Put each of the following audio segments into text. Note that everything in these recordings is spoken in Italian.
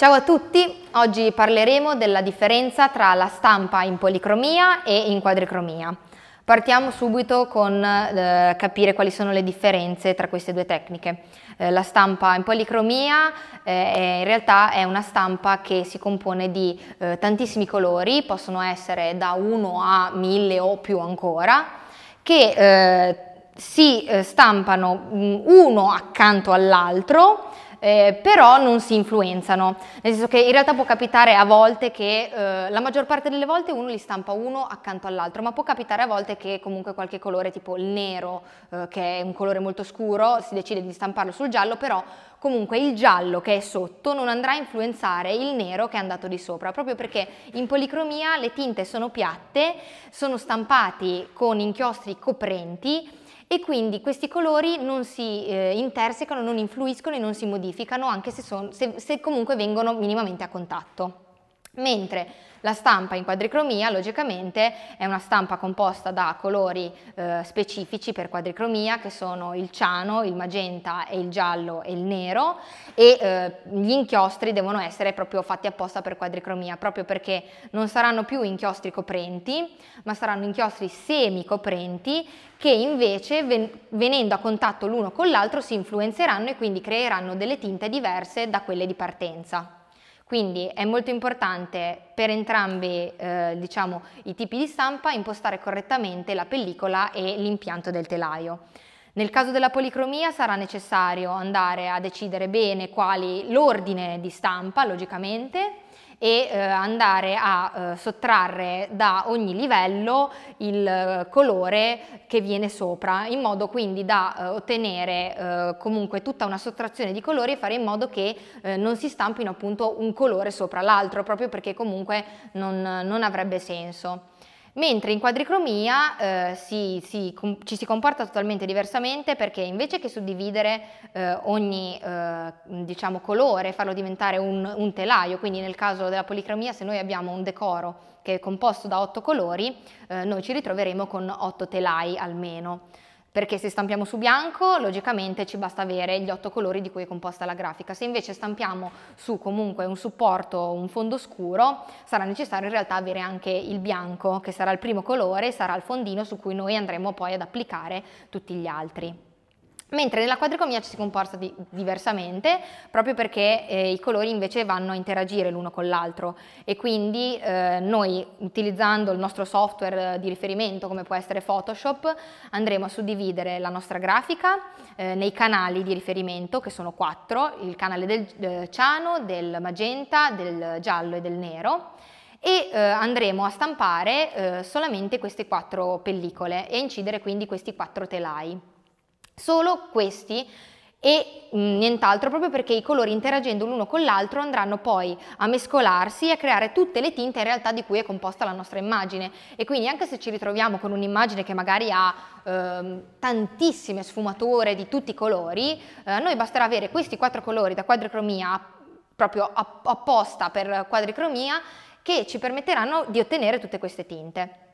Ciao a tutti, oggi parleremo della differenza tra la stampa in policromia e in quadricromia. Partiamo subito con eh, capire quali sono le differenze tra queste due tecniche. Eh, la stampa in policromia eh, in realtà è una stampa che si compone di eh, tantissimi colori, possono essere da 1 a 1000 o più ancora, che eh, si eh, stampano mm, uno accanto all'altro eh, però non si influenzano, nel senso che in realtà può capitare a volte che, eh, la maggior parte delle volte uno li stampa uno accanto all'altro, ma può capitare a volte che comunque qualche colore tipo il nero, eh, che è un colore molto scuro, si decide di stamparlo sul giallo, però comunque il giallo che è sotto non andrà a influenzare il nero che è andato di sopra, proprio perché in policromia le tinte sono piatte, sono stampati con inchiostri coprenti, e quindi questi colori non si eh, intersecano, non influiscono e non si modificano anche se, son, se, se comunque vengono minimamente a contatto mentre la stampa in quadricromia logicamente è una stampa composta da colori eh, specifici per quadricromia che sono il ciano, il magenta e il giallo e il nero e eh, gli inchiostri devono essere proprio fatti apposta per quadricromia proprio perché non saranno più inchiostri coprenti ma saranno inchiostri semicoprenti che invece ven venendo a contatto l'uno con l'altro si influenzeranno e quindi creeranno delle tinte diverse da quelle di partenza. Quindi è molto importante per entrambi eh, diciamo, i tipi di stampa impostare correttamente la pellicola e l'impianto del telaio. Nel caso della policromia sarà necessario andare a decidere bene quali l'ordine di stampa, logicamente, e eh, andare a eh, sottrarre da ogni livello il eh, colore che viene sopra, in modo quindi da eh, ottenere eh, comunque tutta una sottrazione di colori e fare in modo che eh, non si stampino appunto un colore sopra l'altro, proprio perché comunque non, non avrebbe senso mentre in quadricromia eh, si, si, com- ci si comporta totalmente diversamente perché invece che suddividere eh, ogni eh, diciamo, colore, farlo diventare un, un telaio, quindi nel caso della policromia se noi abbiamo un decoro che è composto da otto colori, eh, noi ci ritroveremo con otto telai almeno perché se stampiamo su bianco logicamente ci basta avere gli otto colori di cui è composta la grafica, se invece stampiamo su comunque un supporto o un fondo scuro sarà necessario in realtà avere anche il bianco che sarà il primo colore, sarà il fondino su cui noi andremo poi ad applicare tutti gli altri. Mentre nella quadricomia ci si comporta di, diversamente proprio perché eh, i colori invece vanno a interagire l'uno con l'altro e quindi eh, noi utilizzando il nostro software di riferimento come può essere Photoshop andremo a suddividere la nostra grafica eh, nei canali di riferimento che sono quattro, il canale del eh, ciano, del magenta, del giallo e del nero e eh, andremo a stampare eh, solamente queste quattro pellicole e a incidere quindi questi quattro telai. Solo questi e mm, nient'altro proprio perché i colori interagendo l'uno con l'altro andranno poi a mescolarsi e a creare tutte le tinte in realtà di cui è composta la nostra immagine e quindi anche se ci ritroviamo con un'immagine che magari ha ehm, tantissime sfumature di tutti i colori eh, noi basterà avere questi quattro colori da quadricromia proprio apposta per quadricromia che ci permetteranno di ottenere tutte queste tinte.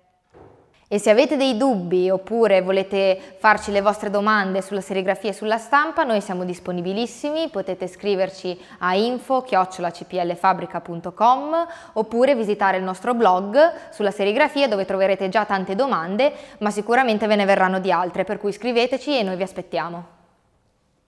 E se avete dei dubbi oppure volete farci le vostre domande sulla serigrafia e sulla stampa, noi siamo disponibilissimi, potete scriverci a info-cplfabbrica.com oppure visitare il nostro blog sulla serigrafia dove troverete già tante domande, ma sicuramente ve ne verranno di altre, per cui scriveteci e noi vi aspettiamo.